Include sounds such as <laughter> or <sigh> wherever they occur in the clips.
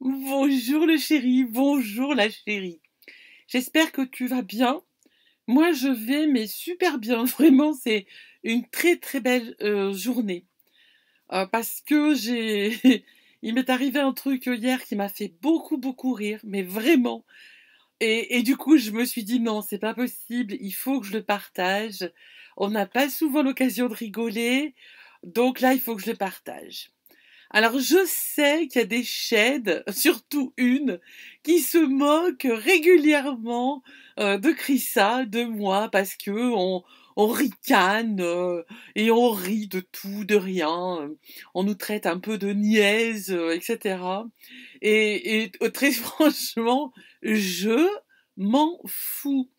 Bonjour le chéri, bonjour la chérie. J'espère que tu vas bien. Moi je vais mais super bien, <laughs> vraiment c'est une très très belle euh, journée. Euh, parce que j'ai <laughs> il m'est arrivé un truc hier qui m'a fait beaucoup beaucoup rire, mais vraiment. Et, et, du coup, je me suis dit non, c'est pas possible, il faut que je le partage. On n'a pas souvent l'occasion de rigoler, donc là, il faut que je le partage. Alors je sais qu'il y a des sheds, <laughs> surtout une, qui se moquent régulièrement euh, de Chrissa, de moi, parce que on, ricane euh, et on rit de tout, de rien. On nous traite un peu de niaise, euh, etc. Et, et <laughs> oh, très franchement, je m'en fous.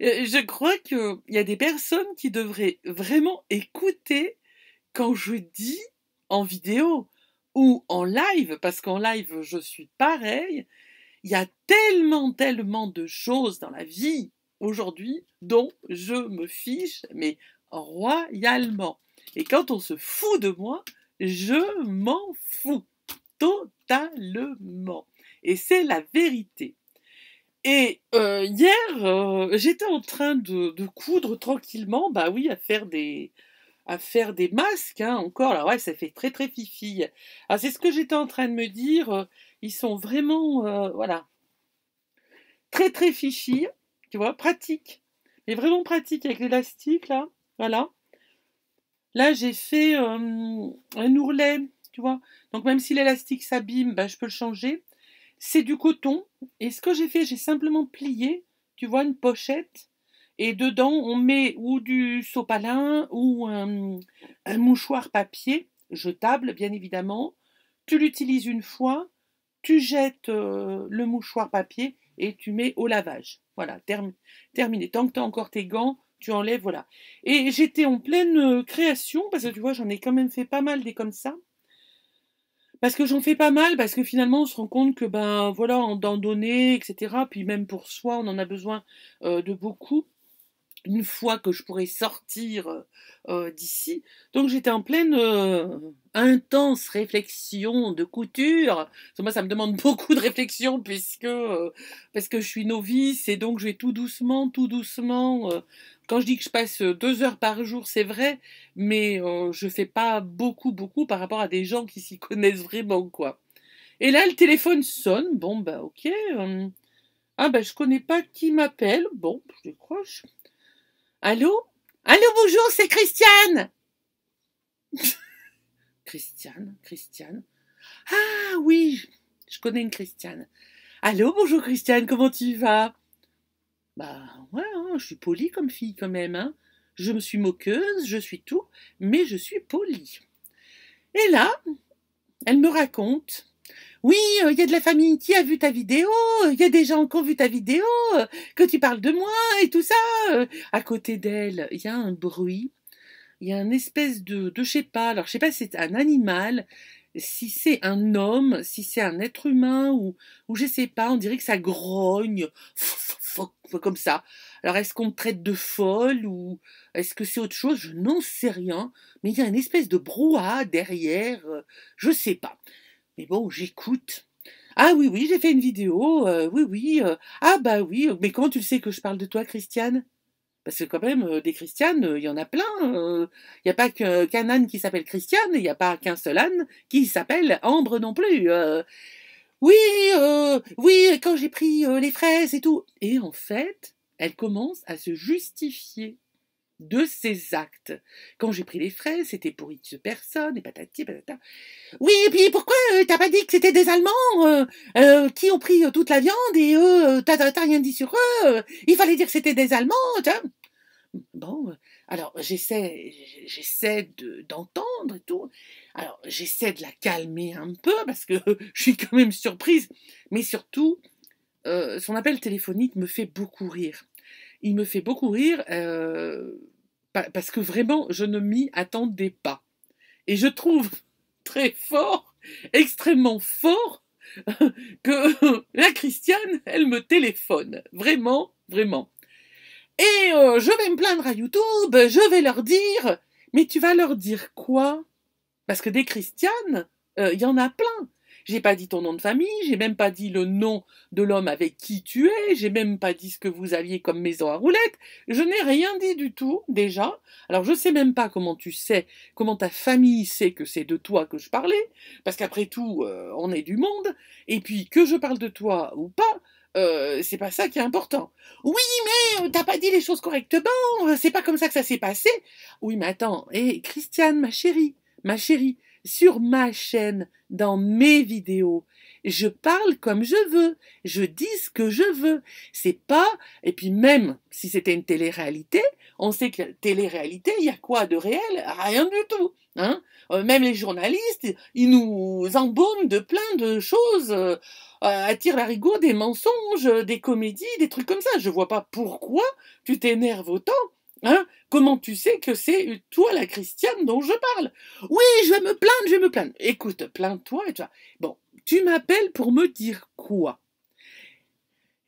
Je crois qu'il y a des personnes qui devraient vraiment écouter quand je dis en vidéo ou en live, parce qu'en live, je suis pareil. Il y a tellement, tellement de choses dans la vie aujourd'hui dont je me fiche, mais royalement. Et quand on se fout de moi, je m'en fous totalement. Et c'est la vérité. Et euh, hier, euh, j'étais en train de, de, coudre tranquillement, bah oui, à faire des, à faire des masques, hein, encore. là ouais, ça fait très très fifi. Ah c'est ce que j'étais en train de me dire. Euh, ils sont vraiment, euh, voilà, très très fifi, tu vois, pratique. Mais vraiment pratique avec l'élastique là, voilà. Là j'ai fait euh, un ourlet, tu vois. Donc même si l'élastique s'abîme, bah, je peux le changer. C'est du coton. Et ce que j'ai fait, j'ai simplement plié, tu vois, une pochette et dedans, on met ou du sopalin ou un, mouchoir papier jetable, bien évidemment. Tu l'utilises une fois, tu jettes euh, le mouchoir papier et tu mets au lavage. Voilà, terminé. Tant que tu as encore tes gants, tu enlèves, voilà. Et j'étais en pleine euh, création, parce que tu vois, j'en ai quand même fait pas mal des comme ça. Parce que j'en fais pas mal, parce que finalement on se rend compte que ben voilà, en d'un donner, etc. Puis même pour soi, on en a besoin euh, de beaucoup une fois que je pourrais sortir euh, euh, d'ici. Donc j'étais en pleine euh, intense réflexion de couture. Moi, ça me demande <laughs> beaucoup de réflexion puisque parce que je suis novice et donc je vais tout doucement, tout doucement. quand je dis que je passe deux heures par jour, c'est vrai, mais je fais pas beaucoup, beaucoup par rapport à des gens qui s'y connaissent vraiment, quoi. Et là, le téléphone sonne. Bon, bah, ok. ah, ben, je connais pas qui m'appelle. Bon, je décroche. Allô Allô, bonjour, c'est Christiane <laughs> Christiane, Christiane. Ah oui, je connais une Christiane. Allô, bonjour Christiane, comment tu vas Bah ouais, hein, je suis polie comme fille quand même. Hein. Je me suis moqueuse, je suis tout, mais je suis polie. Et là, elle me raconte oui, euh, il y a de la famille qui a vu ta vidéo, il y a des gens qui ont vu ta vidéo, euh, que tu parles de moi et tout ça. Euh. À côté d'elle, il y a un bruit, il y a une espèce de, de je sais pas, alors je sais pas si c'est un animal, si c'est un homme, si c'est un être humain ou, ou je sais pas, on dirait que ça grogne comme ça. Alors est-ce qu'on me traite de folle ou est-ce que c'est autre chose Je n'en sais rien, mais il y a une espèce de brouhaha derrière, je sais pas. Mais bon, j'écoute. Ah oui, oui, j'ai fait une vidéo, euh, oui, oui, euh. ah bah oui, euh, mais comment tu le sais que je parle de toi, Christiane Parce que quand même, des Christianes, il y en a plein. Il n'y a pas qu'un âne qui s'appelle Christiane, il n'y a pas qu'un seul âne qui s'appelle Ambre non plus. oui, oui, quand j'ai pris les fraises et tout. Et en fait, elle commence à se justifier de ses actes. Quand j'ai pris les fraises, c'était pour X personne, et patati, patata. Oui, et puis pourquoi euh, t'as pas dit que c'était des Allemands euh, euh, qui ont pris toute la viande et eux, t'as rien dit sur eux Il fallait dire que c'était des Allemands, vois Bon, alors j'essaie, j'essaie d'entendre et tout. Alors j'essaie de la calmer un peu parce que <laughs> je suis quand même surprise, mais surtout, son appel téléphonique me fait beaucoup rire il me fait beaucoup rire euh, parce que vraiment, je ne m'y attendais pas. Et je trouve <laughs> très fort, extrêmement fort, <laughs> que <laughs> la Christiane, elle me téléphone. Vraiment, vraiment. Et euh, je vais me plaindre à YouTube, je vais leur dire, mais tu vas leur dire quoi Parce que des Christianes, euh, il y en a plein. J'ai pas dit ton nom de famille, j'ai même pas dit le nom de l'homme avec qui tu es, j'ai même pas dit ce que vous aviez comme maison à roulettes. Je n'ai rien dit du tout, déjà. Alors, je sais même pas comment tu sais, comment ta famille sait que c'est de toi que je parlais, parce qu'après tout, euh, on est du monde. Et puis, que je parle de toi ou pas, euh, c'est pas ça qui est important. Oui, mais euh, t'as pas dit les choses correctement, euh, c'est pas comme ça que ça s'est passé. Oui, mais attends, et Christiane, ma chérie, ma chérie, sur ma chaîne, dans mes vidéos. Je parle comme je veux, je dis ce que je veux. C'est pas, et puis même si c'était une télé-réalité, on sait que la télé-réalité, il y a quoi de réel Rien du tout. Hein euh, même les journalistes, ils nous embaument de plein de choses, attirent euh, la rigueur, des mensonges, des comédies, des trucs comme ça. Je vois pas pourquoi tu t'énerves autant Hein? Comment tu sais que c'est toi la Christiane dont je parle Oui, je vais me plaindre, je vais me plaindre. Écoute, plains-toi et tu vois. Bon, tu m'appelles pour me dire quoi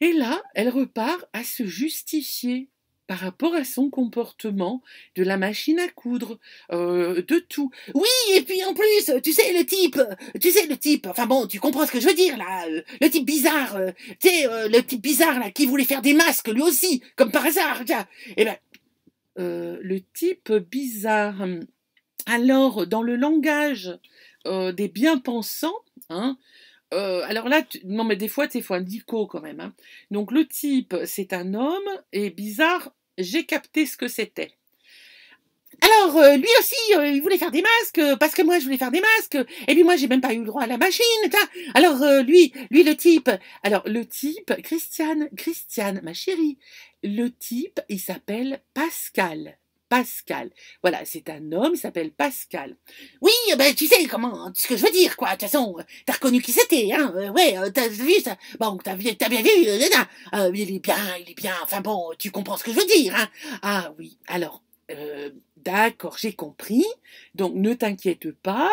Et là, elle repart à se justifier par rapport à son comportement, de la machine à coudre, euh, de tout. Oui, et puis en plus, tu sais, le type, tu sais, le type, enfin bon, tu comprends ce que je veux dire, là, euh, le type bizarre, euh, tu sais, le type bizarre, là, qui voulait faire des masques, lui aussi, comme par hasard, et eh ben, euh, le type bizarre. Alors, dans le langage euh, des bien-pensants, hein, euh, alors là, non mais des fois, c'est faut un dico quand même. Hein. Donc le type, c'est un homme, et bizarre, j'ai capté ce que c'était. Alors, euh, lui aussi, euh, il voulait faire des masques, euh, parce que moi, je voulais faire des masques, et puis moi, j'ai même pas eu le droit à la machine, Alors, lui, lui, le type, alors, le type, Christiane, Christiane, ma chérie, le type, il s'appelle Pascal. Pascal. Voilà, c'est un homme, il s'appelle Pascal. Oui, ben tu sais comment, hein, ce que je veux dire, quoi. De toute façon, t'as reconnu qui c'était, hein. ouais, t'as vu ça. Bon, t'as as bien vu, il est bien, il est bien. Enfin bon, tu comprends ce que je veux dire, hein. Ah oui, alors, D'accord, j'ai compris. Donc ne t'inquiète pas,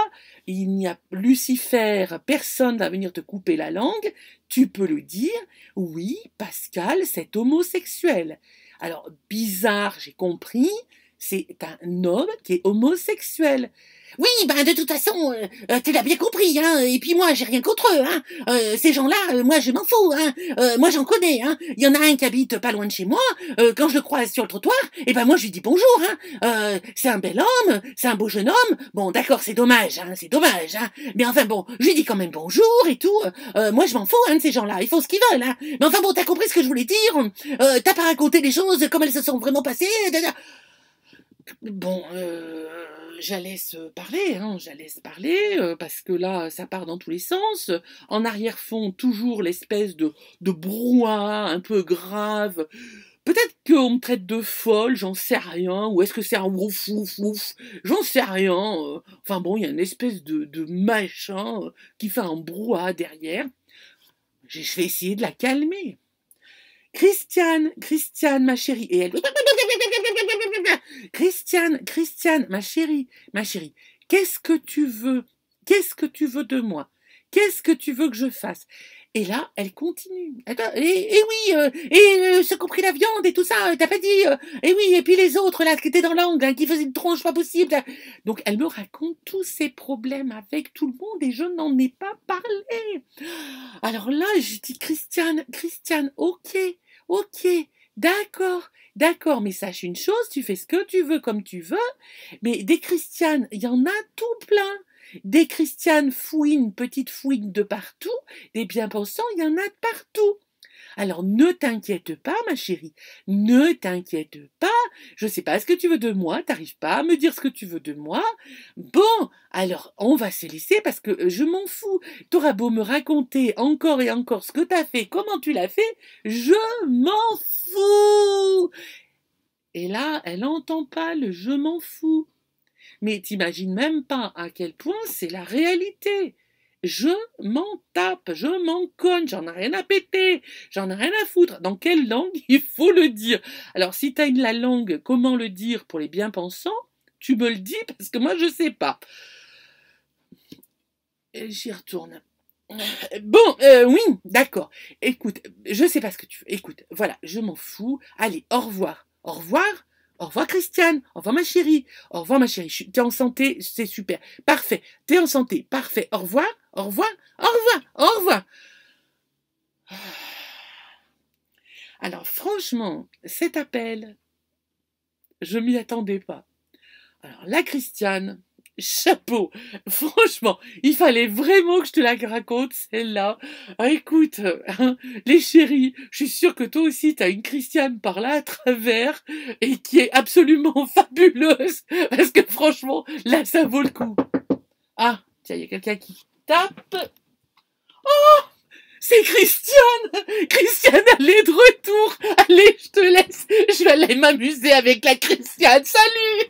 il n'y a Lucifer, personne va venir te couper la langue. Tu peux le dire. Oui, Pascal, c'est homosexuel. Alors bizarre, j'ai compris. C'est un homme qui est homosexuel. Oui, ben de toute façon, euh, euh, tu l'as bien compris, hein. Et puis moi, j'ai rien contre eux, hein. Euh, ces gens-là, moi, je m'en fous, hein. moi, j'en connais, hein. Il y en a un qui habite pas loin de chez moi. quand je le croise sur le trottoir, et eh ben moi, je lui dis bonjour, hein. c'est un bel homme, c'est un beau jeune homme. Bon, d'accord, c'est dommage, hein, c'est dommage, hein. Mais enfin bon, je lui dis quand même bonjour et tout. moi, je m'en fous, hein, de ces gens-là. Ils font ce qu'ils veulent, hein. Mais enfin bon, t'as compris ce que je voulais dire. t'as pas raconté les choses comme elles se sont vraiment passées. Bon. Euh j'allais se parler, hein, j'allais parler, euh, parce que là, ça part dans tous les sens. En arrière-fond, toujours l'espèce de, de brouhaha un peu grave. Peut-être qu'on me traite de folle, j'en sais rien, ou est-ce que c'est un ouf ouf ouf, j'en sais rien. Euh. enfin bon, il y a une espèce de, de machin euh, qui fait un brouhaha derrière. Je vais essayer de la calmer. Christiane, Christiane, ma chérie. Et elle. Christiane, Christiane, ma chérie, ma chérie. Qu'est-ce que tu veux Qu'est-ce que tu veux de moi Qu'est-ce que tu veux que je fasse et là, elle continue. et, oui, euh, et euh, compris la viande et tout ça, t'as pas dit. Euh, et oui, et puis les autres là qui étaient dans l'angle, hein, qui faisaient une tronche pas possible. Donc elle me raconte tous ses problèmes avec tout le monde et je n'en ai pas parlé. Alors là, je dis Christiane, Christiane, ok, Ok, d'accord, d'accord, mais sache une chose, tu fais ce que tu veux comme tu veux, mais des Christianes, il y en a tout plein. Des Christianes fouines, petites fouines de partout, des bien-pensants, il y en a de partout. Alors ne t'inquiète pas, ma chérie, ne t'inquiète pas, je ne sais pas ce que tu veux de moi, t'arrives pas à me dire ce que tu veux de moi. Bon, alors on va se laisser parce que euh, je m'en fous. T'auras beau me raconter encore et encore ce que t'as fait, comment tu l'as fait, je m'en fous. Et là, elle n'entend pas le je m'en fous. Mais t'imagines même pas à quel point c'est la réalité. Je m'en tape, je m'en conne, j'en ai rien à péter, j'en ai rien à foutre. Dans quelle langue <laughs> il faut le dire Alors, si tu as une la langue, comment le dire pour les bien-pensants Tu me le dis parce que moi, je sais pas. J'y retourne. Bon, euh, oui, d'accord. Écoute, je sais pas ce que tu veux. Écoute, voilà, je m'en fous. Allez, au revoir. Au revoir. Au revoir Christiane, au revoir ma chérie, au revoir ma chérie, es en santé, c'est super, parfait, Tu es en santé, parfait, au revoir, au revoir, au revoir, au revoir. Alors franchement, cet appel, je m'y attendais pas. Alors la Christiane, chapeau. Franchement, il fallait vraiment que je te la raconte, celle-là. Ah, écoute, hein, les chéris, je suis sûre que toi aussi, as une Christiane par là à travers et qui est absolument <laughs> fabuleuse. Parce que franchement, là, ça vaut le coup. Ah, tiens, il y a quelqu'un qui tape. Oh c'est Christiane Christiane, elle est de retour Allez, je te laisse Je vais aller m'amuser avec la Christiane Salut